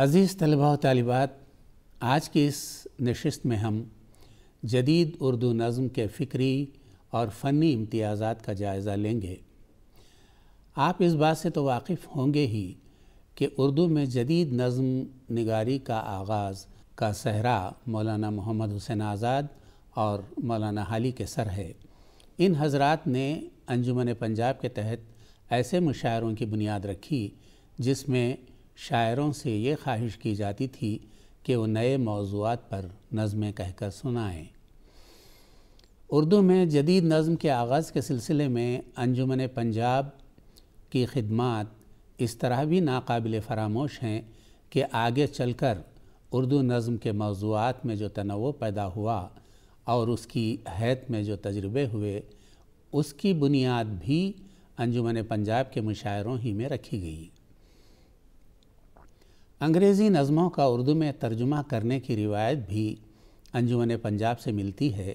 अज़ीज़ तलबा तलबात आज की इस नशस्त में हम जदीद उर्दू नज़म के फ़िक्री और फ़नी इम्तियाज़ात का जायज़ा लेंगे आप इस बात से तो वाकिफ़ होंगे ही कि उर्दू में जदीद नज़म नगारी का आगाज़ का सहरा मौलाना मोहम्मद हुसैन आज़ाद और मौलाना हाली के सर है इन हजरात ने अंजुमन पंजाब के तहत ऐसे मुशायरों की बुनियाद रखी जिसमें शायरों से ये ख्वाहिश की जाती थी कि वो नए मौजूद पर नज़में कहकर सुनाएं उर्दू में जदीद नज़म के आगाज़ के सिलसिले में अंजुमन पंजाब की खिदमत इस तरह भी नाकबिल फरामोश हैं कि आगे चल कर उर्दू नज़म के मौजूद में जो तनवो पैदा हुआ और उसकी हैत में जो तजर्बे हुए उसकी बुनियाद भी अंजुमन पंजाब के मुशायरों ही में रखी गई अंग्रेज़ी नज़मों का उर्दू में तर्जुमा करने की रिवायत भी अंजुमन पंजाब से मिलती है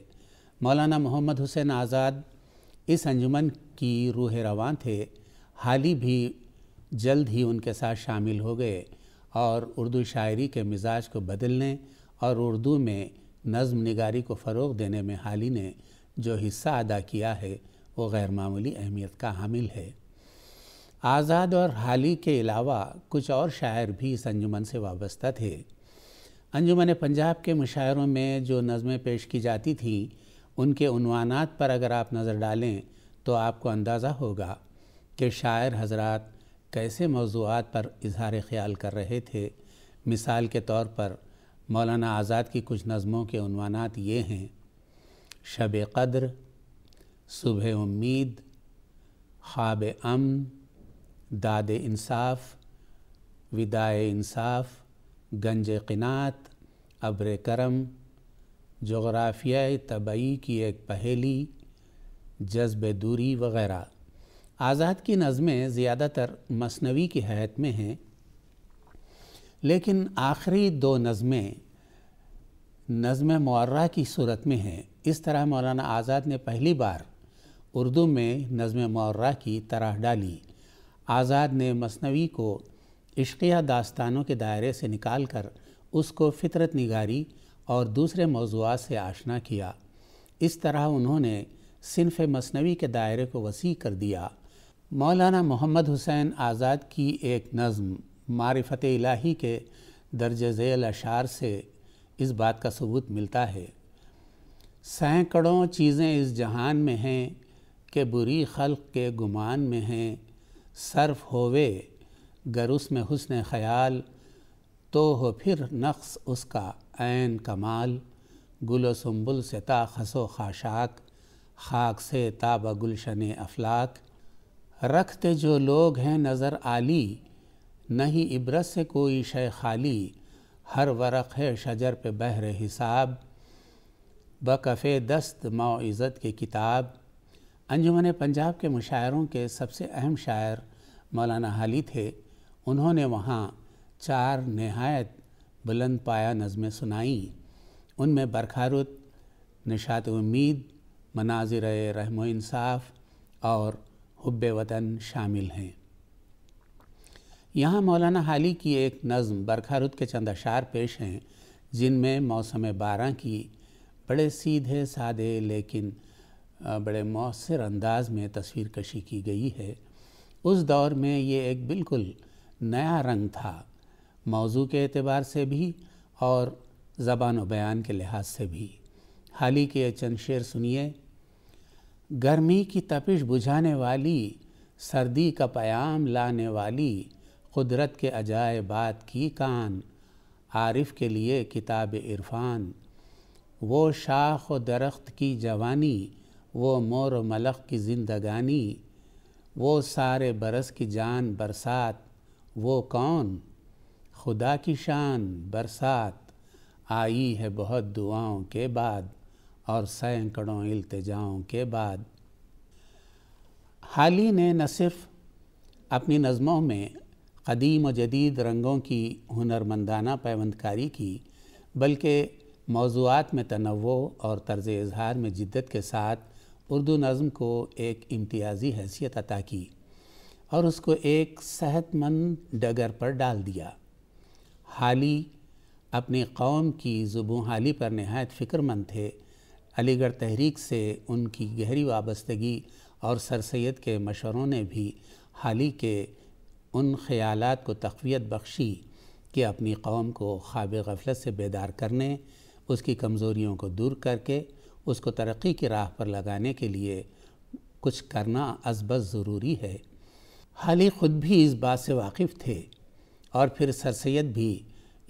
मौलाना मोहम्मद हुसैन आज़ाद इस अंजुमन की रूह रवान थे हाल ही भी जल्द ही उनके साथ शामिल हो गए और उर्दू शायरी के मिजाज को बदलने और उर्दू में नज़म निगारी को फ़रोग देने में हाली ने जो हिस्सा अदा किया है वो गैरमामूली अहमियत का हामिल है आज़ाद और हाली के अलावा कुछ और शायर भी इस अंजुमन से वाबस्ता थे अंजुमन पंजाब के मुशायरों में जो नज़में पेश की जाती थीं उनके उनवानात पर अगर आप नज़र डालें तो आपको अंदाज़ा होगा कि शायर हजरत कैसे मौजूद पर इजहार ख्याल कर रहे थे मिसाल के तौर पर मौलाना आज़ाद की कुछ नज़मों के उनवानात ये हैं शब कद्र सुबह उम्मीद ख्वाब अमन दाद इंसाफ विदाए इंसाफ गंज क़नात अब्र करम जोग्राफिया तबई की एक पहेली जज्ब दूरी वगैरह आज़ाद की नज़में ज़्यादातर मसनवी की हैत में हैं लेकिन आखिरी दो नज़में नज़म मर्रा की सूरत में हैं इस तरह मौलाना आज़ाद ने पहली बार उर्दू में नज़म मर्रा की तरह डाली आज़ाद ने मसनवी को इश्किया दास्तानों के दायरे से निकाल कर उसको फितरत निगारी और दूसरे मौजूद से आशना किया इस तरह उन्होंने सिनफ मसनवी के दायरे को वसी कर दिया मौलाना मोहम्मद हुसैन आज़ाद की एक नज़म मारफत इलाही के दर्ज झेल अशार से इस बात का सबूत मिलता है सैकड़ों चीज़ें इस जहान में हैं कि बुरी खल़ के गुमान में हैं सर्फ होवे गर उसमें हुसन खयाल तो हो फिर नक्स उसका ऐन कमाल गुल सुम्बुल से ता खसो खाशाक खाक से ताब गुलशन अफलाक रखते जो लोग हैं नज़र आली नहीं इब्रत से कोई शय खाली हर वरक है शजर पे बहर हिसाब बकफ़े दस्त माइज़त की किताब अंजुमन पंजाब के मुशायरों के सबसे अहम शायर मौलाना हाली थे उन्होंने वहाँ चार नहायत बुलंद पाया नज़में सुनाईं उनमें बरखारुत निशात उम्मीद मनाजिर रहमो इंसाफ और हब्ब वतन शामिल हैं यहाँ मौलाना हाली की एक नज़म बरखारुत के चंद अशार पेश हैं जिनमें मौसम बारह की बड़े सीधे सादे लेकिन बड़े मौसर अंदाज में तस्वीर कशी की गई है उस दौर में ये एक बिल्कुल नया रंग था मौजू के अतबार से भी और ज़बान बयान के लिहाज से भी हाल ही के चंद शेर सुनिए गर्मी की तपिश बुझाने वाली सर्दी का प्याम लाने वाली कुदरत के अजाय बात की कान आरिफ के लिए किताब इरफान वो शाख व दरख्त की जवानी वो मोर मलख की जिंदगानी वो सारे बरस की जान बरसात वो कौन खुदा की शान बरसात आई है बहुत दुआओं के बाद और सैकड़ों इल्तजाओं के बाद हाल ही ने न सिर्फ अपनी नज़मों में कदीम व जदीद रंगों की हुनरमंदाना पैवंदकारी की बल्कि मौजूद में तनवो और तर्ज़ इजहार में जिद्दत के साथ उर्दू नज़म को एक इम्तियाज़ी हैसियत अता की और उसको एक सेहतमंद डगर पर डाल दिया हाली अपनी कौम की ज़ुबों हाली पर नहायत फ़िक्रमंद थे अलीगढ़ तहरीक से उनकी गहरी वाबस्तगी और सर सैद के मशरों ने भी हाली के उन ख़्यालात को तकवीत बख्शी कि अपनी कौम को ख्वाब गफलत से बेदार करने उसकी कमज़ोरियों को दूर करके उसको तरक्की की राह पर लगाने के लिए कुछ करना अजबस ज़रूरी है हाल ही ख़ुद भी इस बात से वाकिफ़ थे और फिर सर सैद भी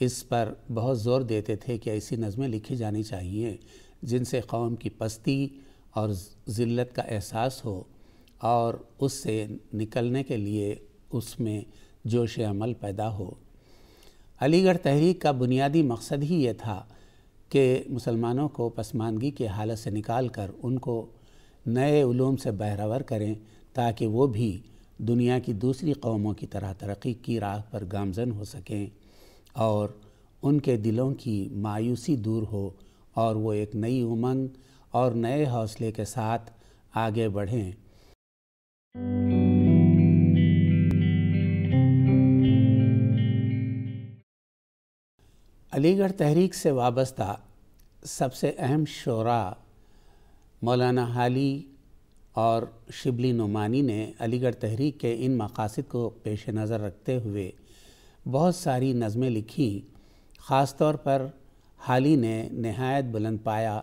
इस पर बहुत ज़ोर देते थे कि ऐसी नज़में लिखी जानी चाहिए जिनसे कौम की पस्ती और ज़िल्लत का एहसास हो और उससे निकलने के लिए उसमें जोश अमल पैदा हो अलीगढ़ तहरीक का बुनियादी मकसद ही ये था कि मुसलमानों को पसमानगी के हालत से निकाल कर उनको नए ूम से बहरावर करें ताकि वो भी दुनिया की दूसरी कौमों की तरह तरक्की की राह पर गामजन हो सकें और उनके दिलों की मायूसी दूर हो और वो एक नई उमंग और नए हौसले के साथ आगे बढ़ें अलीगढ़ तहरीक से वाबस्ता सबसे अहम शरा मौलाना हाली और शिबली नुमानी ने अलीगढ़ तहरीक के इन मकासद को पेश नज़र रखते हुए बहुत सारी नज़में लिखीं ख़ास तौर पर हाली ने नहायत बुलंद पाया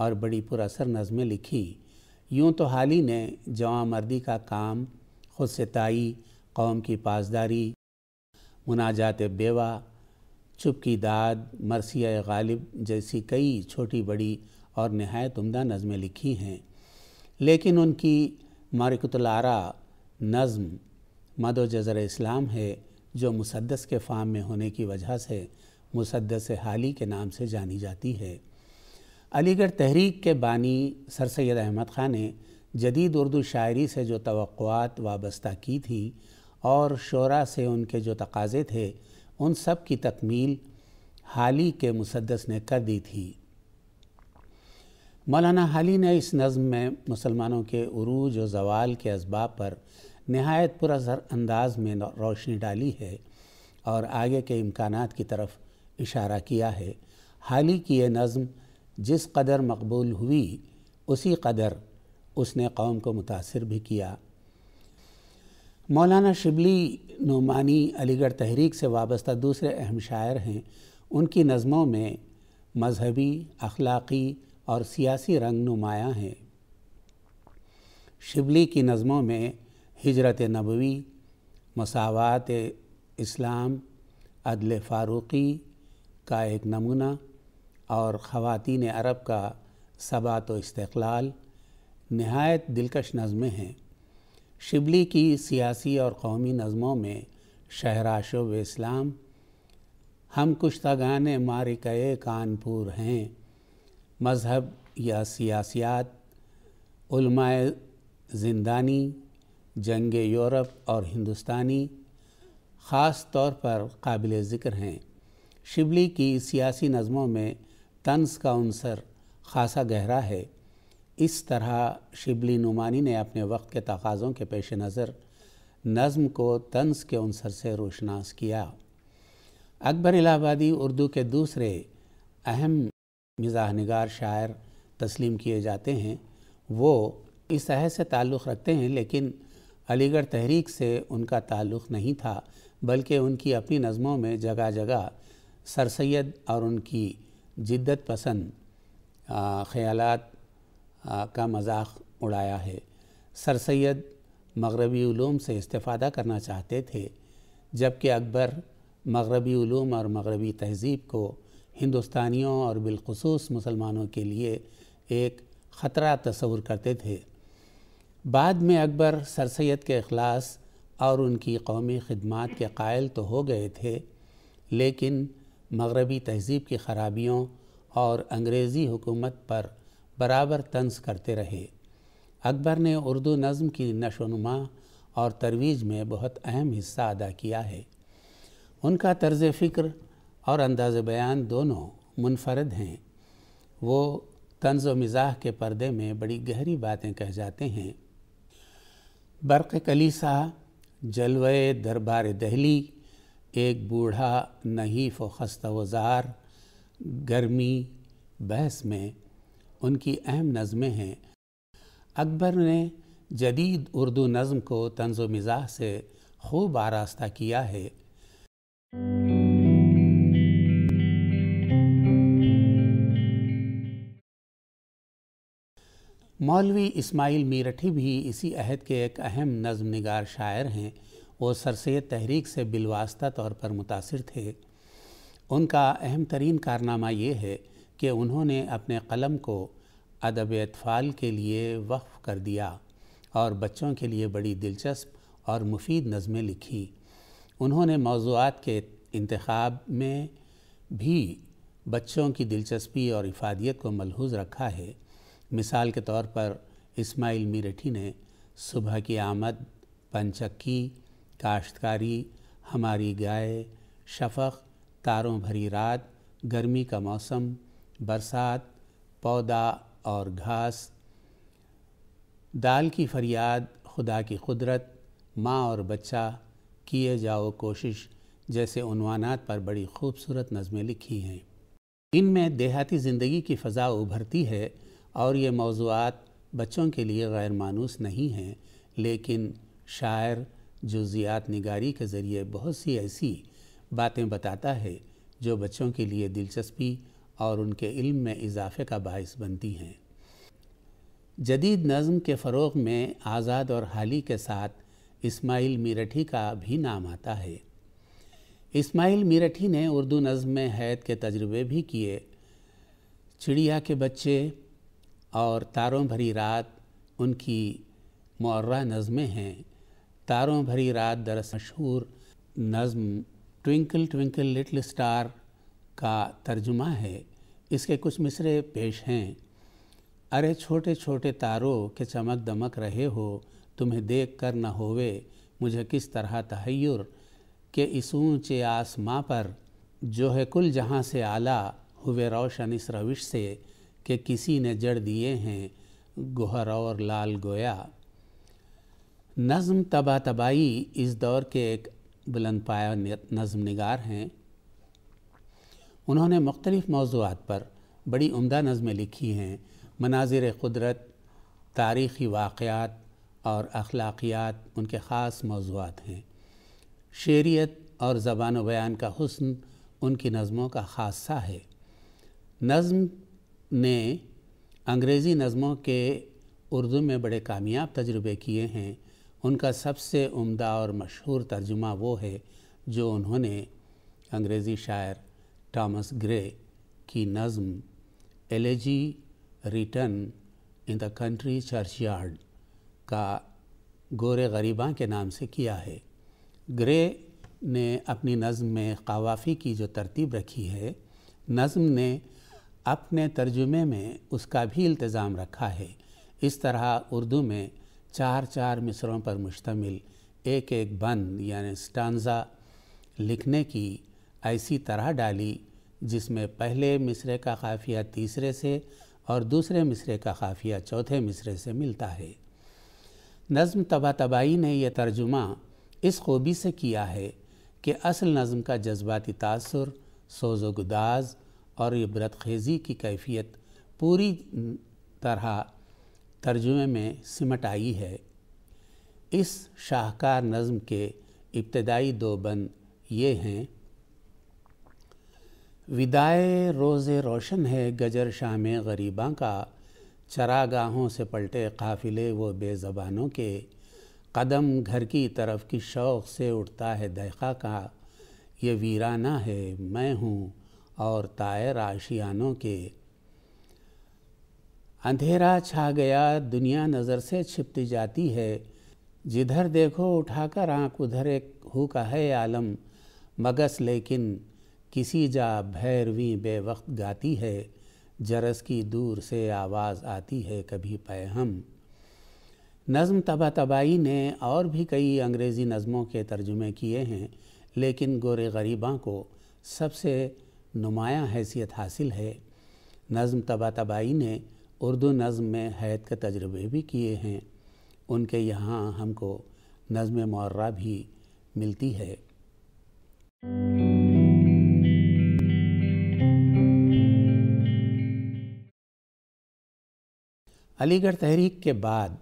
और बड़ी पुरसर नज़में लिखी यूँ तो हाली ने जवा मर्दी का काम खुद सताई कौम की पासदारी मुनाजात बेवा चुप की दाद मरसिया गालिब जैसी कई छोटी बड़ी और नहायत उमदा नज़में लिखी हैं लेकिन उनकी मारिकतलारा नज़म मद जज़र इस्लाम है जो मुसदस के फ़ाम में होने की वजह से मुसदस हाली के नाम से जानी जाती है अलीगढ़ तहरीक के बानी सर सैद अहमद ख़ान ने जदीद उर्दू शायरी से जो तो वाबस्ता की थी और शरा से उनके जो तकाज़े थे उन सब की तकमील हाल ही के मुसदस ने कर दी थी मौलाना हाली ने इस नज़म में मुसलमानों के अरूज और जवाल के इसबाब पर नहायत पुरसर अंदाज में रोशनी डाली है और आगे के इम्कान की तरफ इशारा किया है हाल ही की यह नज़म जिस कदर मकबूल हुई उसी कदर उसने कौम को मुतासर भी किया मौलाना शिबली नुमानी अलीगढ़ तहरीक से वाबस्ता दूसरे अहम शायर हैं उनकी नज़मों में मजहबी अखलाक़ी और सियासी रंग नुमाया हैं शिबली की नज़मों में हिजरत नबवी मसावत इस्लाम अदल फ़ारूक़ी का एक नमूना और ख़वातीन अरब का सबात व इस्तलाल नहायत दिलकश नज़में हैं शिबली की सियासी और कौमी नज़मों में शुब इस्लाम हम कुश्तगान मारिक कानपुर हैं मज़हब या सियासियात ज़िंदानी जंग यूरोप और हिंदुस्तानी ख़ास तौर पर काबिल ज़िक्र हैं शिबली की सियासी नज़मों में तंस का अनसर खासा गहरा है इस तरह शिबली नुमानी ने अपने वक्त के तकाज़ों के पेश नज़र नज़म को तंज के अनसर से रोशनास किया अकबर इलाहाबादी उर्दू के दूसरे अहम मिजाह नगार शायर तस्लीम किए जाते हैं वो इस तरह से ताल्लुक़ रखते हैं लेकिन अलीगढ़ तहरीक से उनका ताल्लुक़ नहीं था बल्कि उनकी अपनी नज़मों में जगह जगह सर सैद और उनकी जिद्दत पसंद ख़्यालात का मजाक उड़ाया है सर सैद मगरबी से इस्ता करना चाहते थे जबकि अकबर मगरबी ूम और मगरबी तहज़ीब को हिंदुस्तानियों और बिलखसूस मुसलमानों के लिए एक ख़तरा तस्वर करते थे बाद में अकबर सर सैद के अखलास और उनकी कौमी खदमात के कायल तो हो गए थे लेकिन मगरबी तहज़ीब की खराबियों और अंग्रेज़ी हुकूमत पर बराबर तंज करते रहे अकबर ने उर्दू नज़म की नशोनुमा और तरवीज में बहुत अहम हिस्सा अदा किया है उनका तर्ज़ फ़िक्र और अंदाज़ बयान दोनों मुनफरद हैं वो तंज व मिजाह के पर्दे में बड़ी गहरी बातें कह जाते हैं बर्क़ कलीसा जलवे दरबार दहली एक बूढ़ा नहीफ़ व खस्ता वज़ार गर्मी बहस में उनकी अहम नज़में हैं अकबर ने जदीद उर्दू नज़म को तंज मिज़ाह से खूब आरास्ता किया है मौलवी इस्माइल मीरठी भी इसी अहद के एक अहम नज़म नगार शायर हैं वो सरसैद तहरीक से बिलवास्ता तौर पर मुतासर थे उनका अहम तरीन कारनामा ये है कि उन्होंने अपने कलम को अदब अतफ़ाल के लिए वक्फ़ कर दिया और बच्चों के लिए बड़ी दिलचस्प और मुफीद नज़में लिखी उन्होंने मौजूद के इंतखब में भी बच्चों की दिलचस्पी और इफादियत को मलहूज रखा है मिसाल के तौर पर इस्माइल मीरठी ने सुबह की आमद पंचक्की काश्तकारी हमारी गाय शफ तारों भरी रात गर्मी का मौसम बरसात पौधा और घास दाल की फरियाद खुदा की कुदरत माँ और बच्चा किए जाओ कोशिश जैसे उनवानात पर बड़ी खूबसूरत नज़में लिखी हैं इनमें देहाती ज़िंदगी की फ़जा उभरती है और ये मौजूद बच्चों के लिए ग़ैरमानूस नहीं हैं लेकिन शायर जुजियात निगारी के ज़रिए बहुत सी ऐसी बातें बताता है जो बच्चों के लिए दिलचस्पी और उनके इल्म में इजाफे का बायस बनती हैं जदीद नज़म के फ़रोग में आज़ाद और हाली के साथ इस्माइल मीरठी का भी नाम आता है इस्माइल मीरठी ने उर्दू नज़म में हैत के तजुर्बे भी किए चिड़िया के बच्चे और तारों भरी रात उनकी मर्रा नज़में हैं तारों भरी रात दरअसल मशहूर नज़म ट्विंकल ट्विंकल लिटिल स्टार का तर्जुमा है इसके कुछ मिसरे पेश हैं अरे छोटे छोटे तारों के चमक दमक रहे हो तुम्हें देख कर न होवे मुझे किस तरह तहैर के इस ऊँचे आसमां पर जो है कुल जहाँ से आला हुए रोशन इस रविश से के किसी ने जड़ दिए हैं गोहर और लाल गोया नज़म तबा तबाई इस दौर के एक बुलंद पाया नज़म नगार हैं उन्होंने मुख्तलिफ़ मौजूद पर बड़ी उमदा नज़में लिखी हैं मनाजिर क़ुदरत तारीख़ी वाक़ात और अखलाकियात उनके ख़ास मौजूद हैं शेरियत और ज़बान बयान का हसन उनकी नज़मों का खासा है नज़म ने अंग्रेज़ी नज़मों के उर्दू में बड़े कामयाब तजुर्बे किए हैं उनका सबसे उम्दा और मशहूर तर्जुमा वो है जो उन्होंने अंग्रेज़ी शायर Thomas Gray की नज़म elegy written in the country yard का गोरे गरीबा के नाम से किया है ग्रे ने अपनी नज़म में कवाफ़ी की जो तरतीब रखी है नज़म ने अपने तर्जुमे में उसका भी इल्तज़ाम रखा है इस तरह उर्दू में चार चार मिसरों पर मुश्तमिल एक एक बंद यानि स्टांजा लिखने की ऐसी तरह डाली जिसमें पहले मिसरे का काफ़िया तीसरे से और दूसरे मिसरे का काफ़िया चौथे मिसरे से मिलता है नज़म तबा तबाही ने यह तर्जुमा इस खूबी से किया है कि असल नज़म का जज्बाती तासर सोज़ो गुदाज और इबरत खेज़ी की कैफियत पूरी तरह तर्जुमे में सिमट आई है इस शाहकार नज़म के इब्तदाई दो बंद ये हैं विदाए रोज़ रोशन है गजर शाम गरीबा का चरागाहों से पलटे काफ़िले वो बेज़बानों के कदम घर की तरफ की शौक़ से उठता है दहका का ये वीराना है मैं हूँ और तायर आशियानों के अंधेरा छा गया दुनिया नज़र से छिपती जाती है जिधर देखो उठाकर आँख उधर एक हु का है आलम मगस लेकिन किसी जा भैरवी बेवक्त गाती है जरस की दूर से आवाज़ आती है कभी पैहम नज़म तबा तबाई ने और भी कई अंग्रेज़ी नज़मों के तर्जुमे किए हैं लेकिन गोरे गरीबा को सबसे नुमायाँ हैसियत हासिल है नज़म तबा तबाई ने उर्दू नज़म में हैत के तजर्बे भी किए हैं उनके यहाँ हमको नज़म मर्रा भी मिलती है अलीगढ़ तहरीक के बाद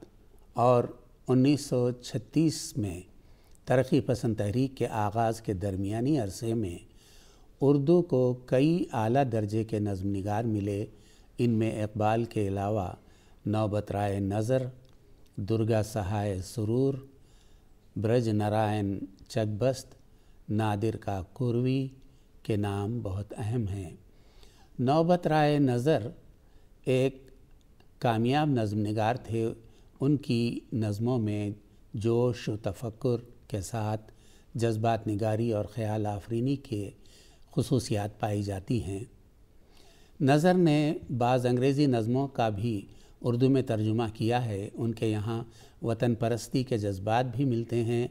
और 1936 में तरक्की पसंद तहरीक के आगाज़ के दरमियानी अरसे में उर्दू को कई आला दर्जे के नज़म नगार मिले इनमें इकबाल के अलावा नौबत राय नज़र दुर्गा सहाय सुरूर ब्रज नारायण चकबस्त नादिर का कुरवी के नाम बहुत अहम हैं नौबत राय नज़र एक कामयाब नज़म नगार थे उनकी नज़मों में जोश व तफक्र के साथ जज्बात निगारी और ख़याल आफरीनी के खसूसियात पाई जाती हैं नज़र ने बाज़ अंग्रेज़ी नज़मों का भी उर्दू में तर्जुमा किया है उनके यहाँ वतन परस्ती के जज्बात भी मिलते हैं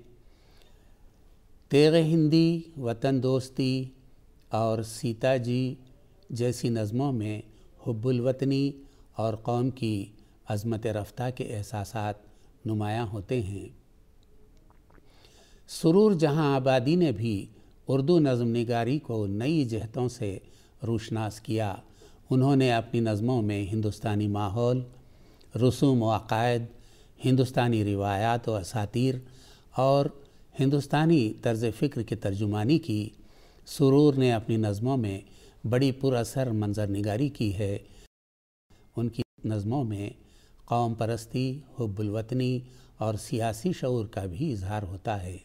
तेग हिंदी वतन दोस्ती और सीता जी जैसी नज़मों में हब्बुलवतनी और कौम की अज़मत रफ़्तार के एहसास नुमाया होते हैं सुरूर जहाँ आबादी ने भी उर्दू नज़म नगारी को नई जहतों से रोशनास किया उन्होंने अपनी नज़मों में हिंदुस्तानी माहौल रसूम व अकायद हिंदुस्तानी रिवायात व असातिर और हिंदुस्तानी तर्ज फ़िक्र की तर्जुमानी की सुरूर ने अपनी नज़मों में बड़ी पुरअसर मंजर नगारी की है उनकी नज़मों में कौम परस्ती हब्बुलवतनी और सियासी शूर का भी इजहार होता है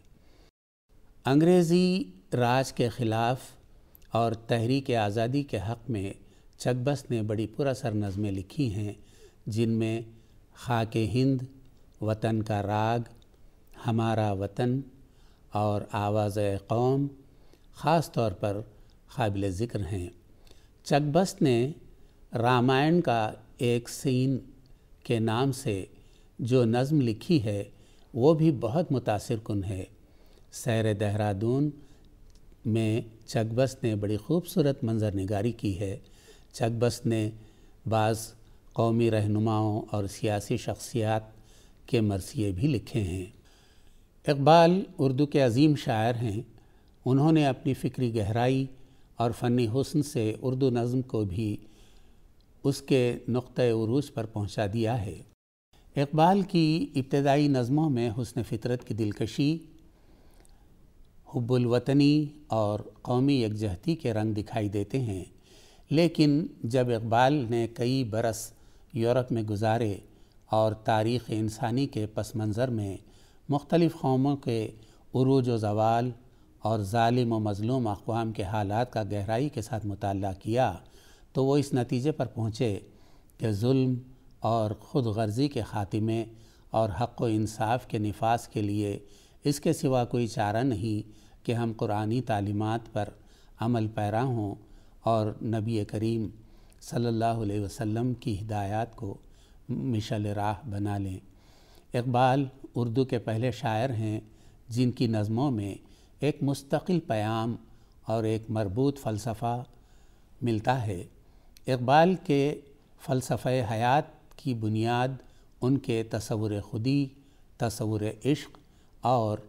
अंग्रेज़ी राज के ख़िलाफ़ और तहरीक आज़ादी के हक़ में चकबस ने बड़ी पुरसर नज़में लिखी हैं जिनमें खाक हिंद वतन का राग हमारा वतन और आवाज़ कौम ख़ास तौर पर काबिल ज़िक्र हैं चकबस ने रामायण का एक सीन के नाम से जो नज़म लिखी है वो भी बहुत मुतासर कन है सैर देहरादून में चकबस ने बड़ी खूबसूरत मंजर नगारी की है चकबस ने बाज़ कौमी रहनुमाओं और सियासी शख्सियात के मरसिए भी लिखे हैं इकबाल उर्दू के अजीम शायर हैं उन्होंने अपनी फ़िक्री गहराई और फ़नी हसन से उर्दू नज़म को भी उसके नुक़ उरूज पर पहुंचा दिया है इकबाल की इब्तदाई नज़मों में हसन फ़ितरत की दिलकशी हब्बुलवतनी और कौमी यकजहती के रंग दिखाई देते हैं लेकिन जब इकबाल ने कई बरस यूरोप में गुजारे और तारीख़ इंसानी के पस मंज़र में मुख्तलिफ़ कौमों के उरूज व जवाल और ालिम व मज़लूम अकवाम के हालात का गहराई के साथ मुताल किया तो वो इस नतीजे पर पहुँचे कि जुल्म और ख़ुद गर्ज़ी के ख़ात्मे और हक़ व इंसाफ के निफास के लिए इसके सिवा कोई चारा नहीं कि हम कुरानी तालीमत पर अमल पैरा हों और नबी करीम सल्लल्लाहु अलैहि वसल्लम की हिदायत को मिशल राह बना लें इकबाल उर्दू के पहले शायर हैं जिनकी नज़मों में एक मुस्तकिल प्याम और एक मरबूत फ़लसफ़ा मिलता है इकबाल के फ़लसफ़ हयात की बुनियाद उनके तस्वुर खुदी तस्वुर इश्क और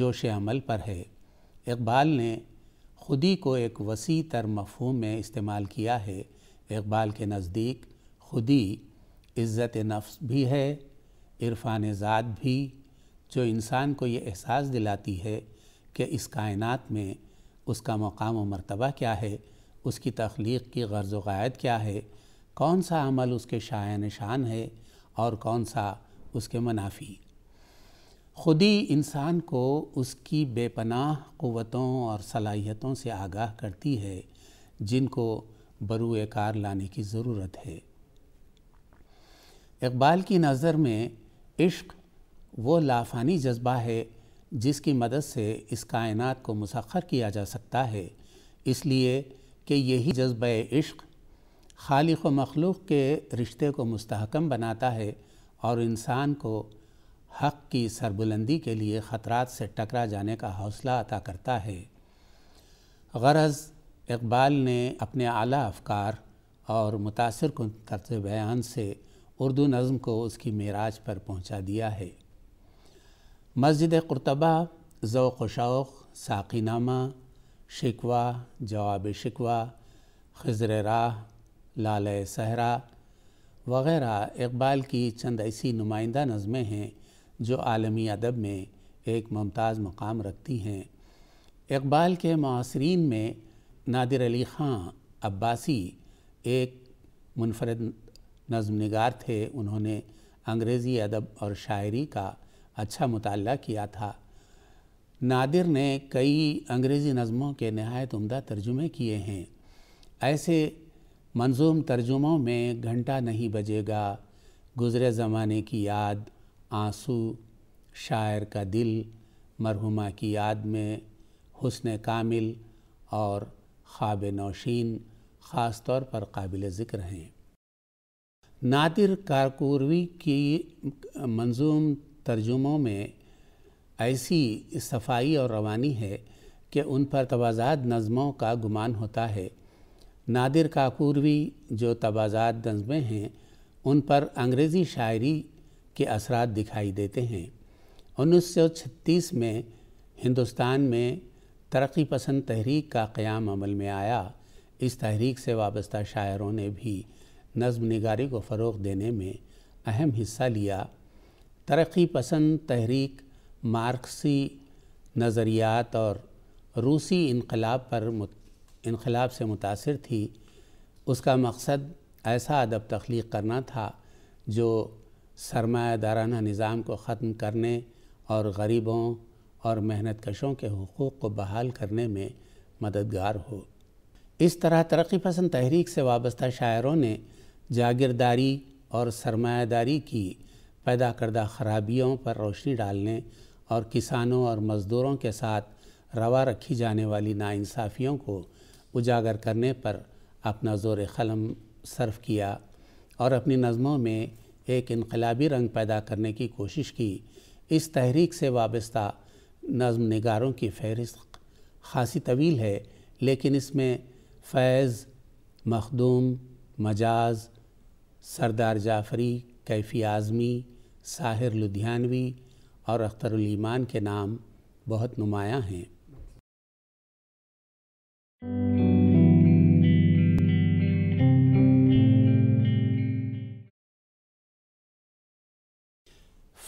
जोश अमल पर है इकबाल ने खुदी को एक वसी तर मफहूम में इस्तेमाल किया है इकबाल के नज़दीक खुदी इज़्ज़त नफ्स भी है इरफान ज़ात भी जो इंसान को ये एहसास दिलाती है कि इस कायनात में उसका मकाम व मरतबा क्या है उसकी तख्लीक की गर्ज़ वायद क्या है कौन सा अमल उसके शाया निशान है और कौन सा उसके मुनाफी ख़ुद ही इंसान को उसकी बेपनाह क़वतों और सलाहियतों से आगाह करती है जिनको बरुएकार लाने की ज़रूरत है इकबाल की नज़र में इश्क वो लाफानी जज्बा है जिसकी मदद से इस कायनात को मुसखर किया जा सकता है इसलिए कि यही जज्ब इश्क खालिक व मखलूक के रिश्ते को मुस्तहकम बनाता है और इंसान को हक़ की सरबुलंदी के लिए ख़तरात से टकरा जाने का हौसला अता करता है गरज़ इकबाल ने अपने आला अफकार और मुतासर कन तर्ज बयान से उर्दू नज़म को उसकी मेराज पर पहुँचा दिया है मस्जिद कुरतबा ज़ौक़ शौक़ साकीनामा शिकवा जवाब शिकवा खजर राह लाल सहरा वगैरह इकबाल की चंद ऐसी नुमाइंदा नज़में हैं जो आलमी अदब में एक मुमताज़ मकाम रखती हैं इकबाल के मासरीन में नादिर अली ख़ान अब्बासी एक मुनफरद नज़म नगार थे उन्होंने अंग्रेज़ी अदब और शायरी का अच्छा मुताल किया था नादिर ने कई अंग्रेज़ी नज़मों के नहायत उम्दा तर्जुमे किए हैं ऐसे मंजूम तर्जुमों में घंटा नहीं बजेगा गुज़रे ज़माने की याद आंसू शायर का दिल मरहुमा की याद में हुस्न कामिल और ख्वाब नौशीन ख़ास तौर पर काबिल ज़िक्र हैं नादिर कारकुरवी की मंजूम तर्जुमों में ऐसी सफाई और रवानी है कि उन पर तोज़ात नज़मों का गुमान होता है नादिर काकूरवी जो तोज़ात नज़में हैं उन पर अंग्रेज़ी शायरी के असरा दिखाई देते हैं 1936 में हिंदुस्तान में तरक्की पसंद तहरीक का क़्याम अमल में आया इस तहरीक से वाबस्ता शायरों ने भी नज़म निगारी को फ़रोग देने में अहम हिस्सा लिया तरक्की पसंद तहरीक मार्क्सी नज़रियात और रूसी इनकलाब पर इनकलाब से मुतासर थी उसका मकसद ऐसा अदब तख्लीक करना था जो सरमाया निज़ाम को ख़त्म करने और गरीबों और मेहनत कशों के हकूक़ को बहाल करने में मददगार हो इस तरह तरक्की पसंद तहरीक से वाबस्ता शायरों ने जागीरदारी और सरमायादारी की पैदा करदा खराबियों पर रोशनी डालने और किसानों और मज़दूरों के साथ रवा रखी जाने वाली नाइंसाफ़ियों को उजागर करने पर अपना ज़ोर क़लम सर्फ किया और अपनी नज़मों में एक इनकलाबी रंग पैदा करने की कोशिश की इस तहरीक से वाबस्ता नज़म नगारों की फहरिस्त खासी तवील है लेकिन इसमें फैज़ मखदूम मजाज सरदार जाफरी कैफ़ी आज़मी साहिर लुधियानवी और अख्तरमान के नाम बहुत नुमायाँ हैं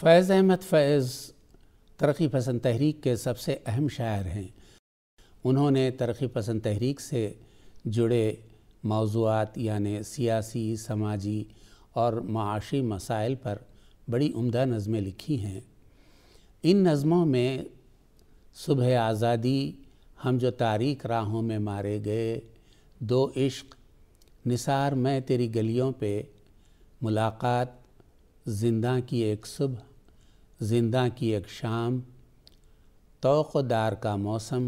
फैज़ अहमद फैज़ तरक्की पसंद तहरीक के सबसे अहम शायर हैं उन्होंने तरक्की पसंद तहरीक से जुड़े मौजूद यानि सियासी समाजी और माशी मसाइल पर बड़ी उम्दा नज़में लिखी हैं इन नज़मों में सुबह आज़ादी हम जो तारीख राहों में मारे गए दो इश्क निसार मैं तेरी गलियों पे मुलाकात जिंदा की एक सुबह जिंदा की एक शाम दार का मौसम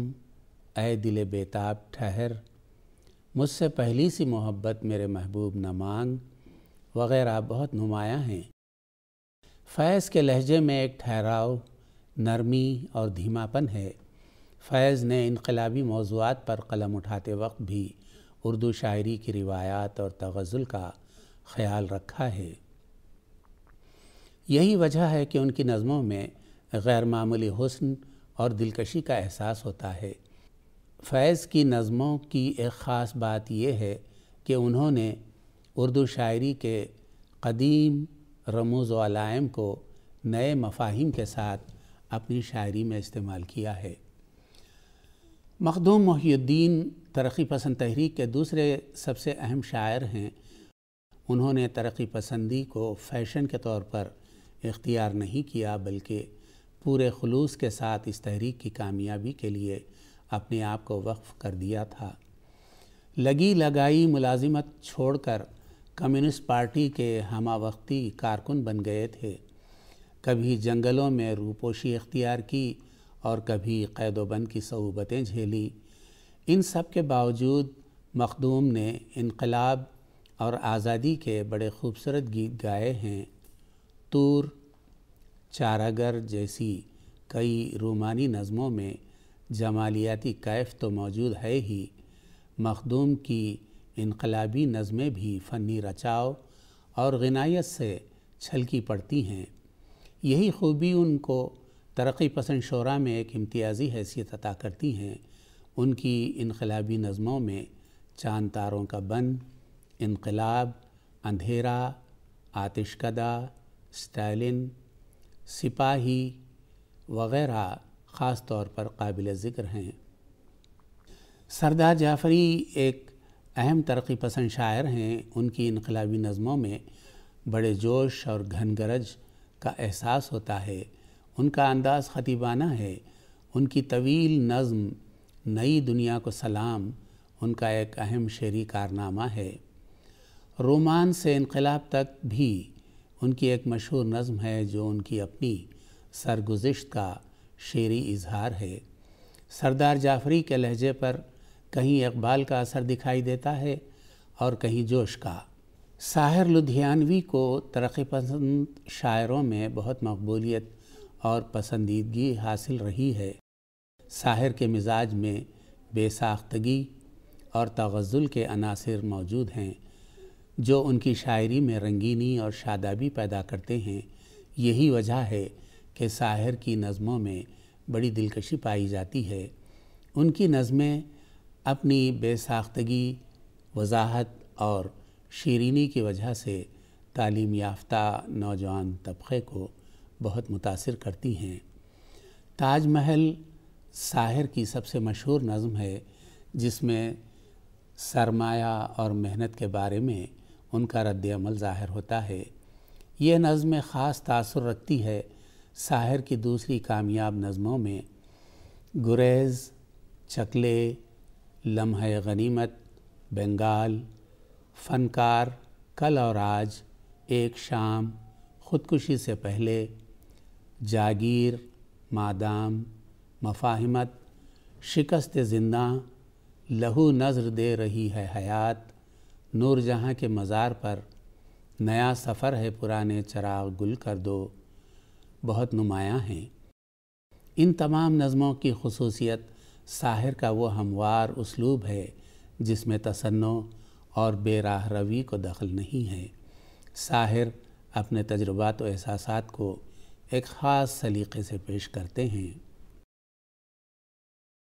ए दिल बेताब ठहर मुझसे पहली सी मोहब्बत मेरे महबूब न मांग वगैरह बहुत नुमाया हैं फैज़ के लहजे में एक ठहराव नरमी और धीमापन है फैज़ ने इनकलाबी मौजूद पर कलम उठाते वक्त भी उर्दू शायरी की रिवायात और तगज़ुल का ख्याल रखा है यही वजह है कि उनकी नज़मों में गैरमामूली हसन और दिलकशी का एहसास होता है फैज़ की नज़मों की एक ख़ास बात यह है कि उन्होंने उर्दू शायरी के कदीम रमूज़ वालम को नए मफाहिम के साथ अपनी शायरी में इस्तेमाल किया है मखदूम मोहद्दीन तरक्की पसंद तहरीक के दूसरे सबसे अहम शायर हैं उन्होंने तरक्की पसंदी को फैशन के तौर पर इख्तियार नहीं किया बल्कि पूरे खलूस के साथ इस तहरीक की कामयाबी के लिए अपने आप को वक्फ़ कर दिया था लगी लगाई मुलाजिमत छोड़कर कम्युनिस्ट पार्टी के हमा वक्ती कारकुन बन गए थे कभी जंगलों में रूपोशी इख्तियार की और कभी कैदोबंद की सहूबतें झेली इन सब के बावजूद मखदूम ने इनकलाब और आज़ादी के बड़े खूबसूरत गीत गाए हैं तूर चारागर जैसी कई रोमानी नज़मों में जमालियाती कैफ तो मौजूद है ही मखदूम की इनकलाबी नज़में भी फ़नी रचाव और गनायत से छलकी पड़ती हैं यही खूबी उनको तरक्की पसंद शुरा में एक इम्तियाज़ी हैसियत अता करती हैं उनकी इनकलाबी नज़मों में चांद तारों का बन इनकलाब अंधेरा आतिशकदा स्टालिन सिपाही वगैरह ख़ास तौर पर काबिल ज़िक्र हैं सरदार जाफ़री एक अहम तरक्की पसंद शायर हैं उनकी इनकलाबी नज़मों में बड़े जोश और घनगरज का एहसास होता है उनका अंदाज़ ख़तीबाना है उनकी तवील नज़म नई दुनिया को सलाम उनका एक अहम शेरी कारनामा है रोमान से इनकलाब तक भी उनकी एक मशहूर नज़म है जो उनकी अपनी सरगुजश्त का शेरी इजहार है सरदार जाफरी के लहजे पर कहीं इकबाल का असर दिखाई देता है और कहीं जोश का साहिर लुधियानवी को तरक् पसंद शायरों में बहुत मकबूलियत और पसंदीदगी हासिल रही है साहिर के मिजाज में बेसाख्तगी और तगज़ुल के अनासर मौजूद हैं जो उनकी शायरी में रंगीनी और शादाबी पैदा करते हैं यही वजह है कि साहिर की नज़मों में बड़ी दिलकशी पाई जाती है उनकी नज़में अपनी बेसाख्तगी वजाहत और शरीनी की वजह से तालीम याफ्ता नौजवान तबक़े को बहुत मुतासर करती हैं ताजमहल साहिर की सबसे मशहूर नज़म है जिसमें सरमाया और मेहनत के बारे में उनका रद्दमल ज़ाहिर होता है यह नज़म ख़ास तासर रखती है साहिर की दूसरी कामयाब नज़मों में गुरेज़ चकले लम्हे गनीमत बंगाल फनकार कल और आज एक शाम खुदकुशी से पहले जागीर मादाम मफाहमत शिकस्त जिंदा लहू नज़र दे रही है हयात नूरजहाँ के मज़ार पर नया सफ़र है पुराने चराग गुल कर दो बहुत नुमायाँ हैं इन तमाम नज़मों की खसूसियत साहिर का वो हमवार उसलूब है जिसमें तसन्नो और बेराह रवी को दखल नहीं है साहिर अपने तजुर्बात व एहसास को एक ख़ास सलीक़े से पेश करते हैं